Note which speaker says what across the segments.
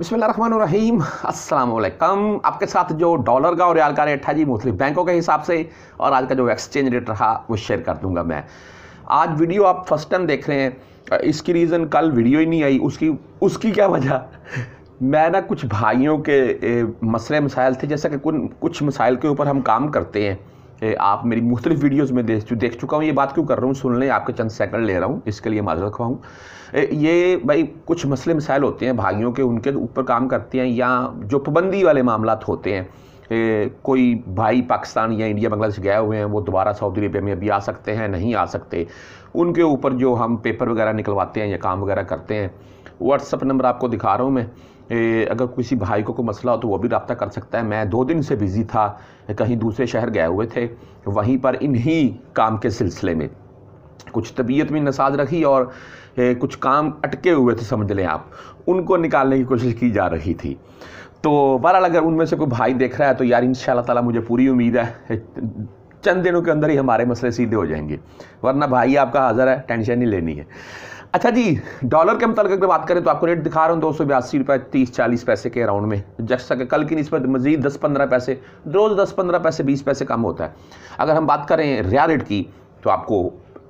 Speaker 1: बिसमीम अल्लाम आपके साथ जो डॉलर का और रियाल का रेट था जी मुख्तलिफ बैंकों के हिसाब से और आज का जो एक्सचेंज रेट रहा वो शेयर कर दूंगा मैं आज वीडियो आप फर्स्ट टाइम देख रहे हैं इसकी रीज़न कल वीडियो ही नहीं आई उसकी उसकी क्या वजह मैं ना कुछ भाइयों के मसले मसाइल थे जैसा कि कुछ मसाइल के ऊपर हम काम करते हैं आप मेरी मुख्तलि वीडियोज़ में देख देख चुका हूँ ये बात क्यों कर रहा हूँ सुन लें आपके चंद सेकंड ले रहा हूँ इसके लिए माजर रखवाऊँ ये भाई कुछ मसले मिसाइल होते हैं भाइयों के उनके ऊपर काम करते हैं या जो पाबंदी वाले मामला होते हैं कोई भाई पाकिस्तान या इंडिया बांग्लादेश गए हुए हैं वो दोबारा सऊदी अरेबिया में अभी आ सकते हैं नहीं आ सकते उनके ऊपर जो हम पेपर वगैरह निकलवाते हैं या काम वगैरह करते हैं व्हाट्सअप नंबर आपको दिखा रहा हूँ मैं ए, अगर किसी भाई को कोई मसला हो तो वो भी रबता कर सकता है मैं दो दिन से बिज़ी था कहीं दूसरे शहर गए हुए थे वहीं पर इन्हीं काम के सिलसिले में कुछ तबीयत में नसाज रखी और ए, कुछ काम अटके हुए थे समझ लें आप उनको निकालने की कोशिश की जा रही थी तो बहरहाल अगर उनमें से कोई भाई देख रहा है तो यार इन ताला मुझे पूरी उम्मीद है चंद दिनों के अंदर ही हमारे मसले सीधे हो जाएंगे वरना भाई आपका हाजिर है टेंशन नहीं लेनी है अच्छा जी डॉलर के मतलब अगर बात करें तो आपको रेट दिखा रहा हूँ दो सौ बयासी रुपये तीस चालीस पैसे के अराउंड में जैसा कि कल की नस्बत मजीद दस पंद्रह पैसे रोज़ दस पंद्रह पैसे बीस पैसे कम होता है अगर हम बात करें रिया रेट की तो आपको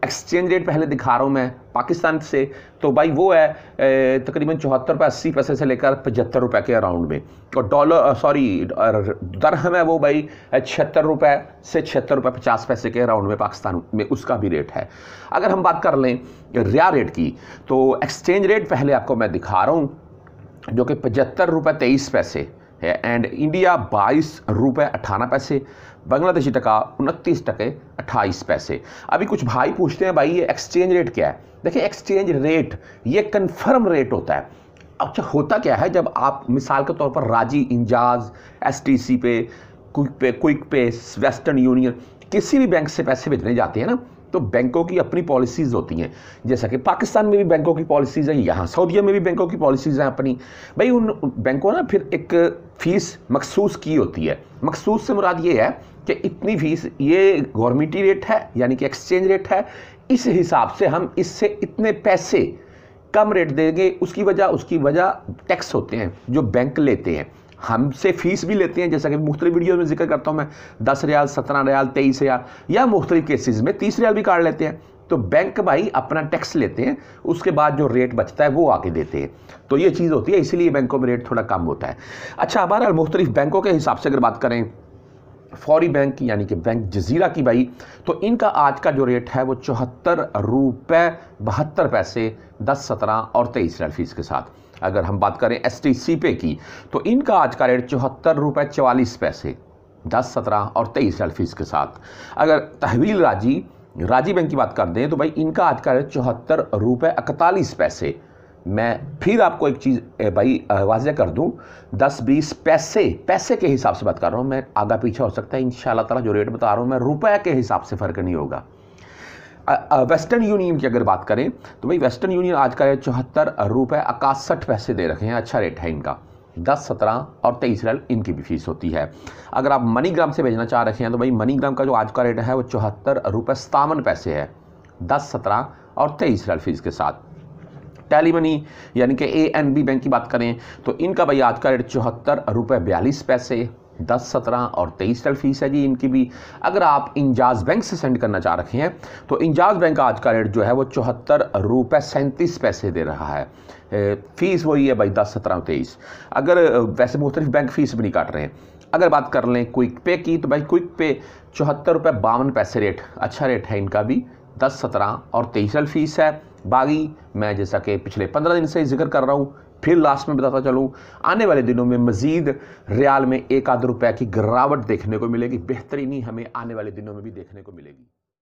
Speaker 1: एक्सचेंज रेट पहले दिखा रहा हूँ मैं पाकिस्तान से तो भाई वो है तकरीबन चौहत्तर रुपये अस्सी पैसे से लेकर पचहत्तर रुपये के अराउंड में और डॉलर सॉरी दरहम है वो भाई छिहत्तर रुपये से छिहत्तर रुपये पचास पैसे के अराउंड में पाकिस्तान में उसका भी रेट है अगर हम बात कर लें रिया रेट की तो एक्सचेंज रेट पहले आपको मैं दिखा रहा हूँ जो कि पचहत्तर रुपये तेईस पैसे है एंड इंडिया बाईस रुपये अठारह पैसे बांग्लादेशी टका उनतीस टके अट्ठाईस पैसे अभी कुछ भाई पूछते हैं भाई ये एक्सचेंज रेट क्या है देखिए एक्सचेंज रेट ये कन्फर्म रेट होता है अच्छा होता क्या है जब आप मिसाल के तौर पर राजी इंजाज STC pay quick pay quick pay Western Union किसी भी बैंक से पैसे भेजने जाते हैं ना तो बैंकों की अपनी पॉलिसीज़ होती हैं जैसा कि पाकिस्तान में भी बैंकों की पॉलिसीज़ हैं यहाँ सऊदीया में भी बैंकों की पॉलिसीज़ हैं अपनी भाई उन बैंकों ने फिर एक फ़ीस मखसूस की होती है मखसूस से मुराद ये है कि इतनी फीस ये गवर्नमेंटी रेट है यानी कि एक्सचेंज रेट है इस हिसाब से हम इससे इतने पैसे कम रेट देंगे उसकी वजह उसकी वजह टैक्स होते हैं जो बैंक लेते हैं हमसे फ़ीस भी लेते हैं जैसा कि मुख्तलि वीडियो में जिक्र करता हूँ मैं दस रियाल सत्रह रियाल तेईस रियाल या मुख्तलिफ केसेज में तीस रियाल भी काट लेते हैं तो बैंक भाई अपना टैक्स लेते हैं उसके बाद जो रेट बचता है वो आके देते हैं तो ये चीज़ होती है इसीलिए बैंकों में रेट थोड़ा कम होता है अच्छा हमारे मुख्तलिफ बैंकों के हिसाब से अगर बात करें फौरी बैंक की यानी कि बैंक जजीरा की भाई तो इनका आज का जो रेट है वो चौहत्तर रुपये बहत्तर पैसे दस सत्रह और तेईस फीस के साथ अगर हम बात करें एस टी पे की तो इनका आज का रेट चौहत्तर रुपये चवालीस पैसे दस सत्रह और तेईस साल फीस के साथ अगर तहवील राजी राजी बैंक की बात कर दें तो भाई इनका आज का रेट चौहत्तर रुपये इकतालीस पैसे मैं फिर आपको एक चीज़ भाई वाजह कर दूं दस बीस पैसे पैसे के हिसाब से बात कर रहा हूं मैं आगा पीछे हो सकता है इन ताला जो रेट बता रहा हूं मैं रुपए के हिसाब से फ़र्क नहीं होगा वेस्टर्न यूनियन की अगर बात करें तो भाई वेस्टर्न यूनियन आज का रेट चौहत्तर रुपये इकासठ पैसे दे रखे हैं अच्छा रेट है इनका दस सत्रह और तेईस रैल इनकी भी फीस होती है अगर आप मनीग्राम से भेजना चाह रहे हैं तो भाई मनीग्राम का जो आज का रेट है वो चौहत्तर रुपये सतावन पैसे है दस सत्रह और तेईस रैल फीस के साथ टैली मनी यानी कि ए एन बी बैंक की बात करें तो इनका भाई आज का रेट चौहत्तर रुपये बयालीस पैसे दस सत्रह और तेईस टल फीस है जी इनकी भी अगर आप इंजाज बैंक से सेंड करना चाह रखे हैं तो इंजाज बैंक का आज का रेट जो है वो चौहत्तर रुपये सैंतीस पैसे दे रहा है फ़ीस वही है भाई दस सत्रह तेईस अगर वैसे मुख्तलिफ बैंक फ़ीस भी नहीं काट रहे हैं अगर बात कर लें क्विक पे की तो भाई क्विक पे चौहत्तर रुपये बावन पैसे रेट अच्छा रेट है इनका भी दस सत्रह और तेईस फीस है बाकी मैं जैसा कि पिछले पंद्रह दिन से जिक्र कर रहा हूँ फिर लास्ट में बताता चलूँ आने वाले दिनों में मज़ीद रियाल में एक आध रुपये की गिरावट देखने को मिलेगी बेहतरीनी हमें आने वाले दिनों में भी देखने को मिलेगी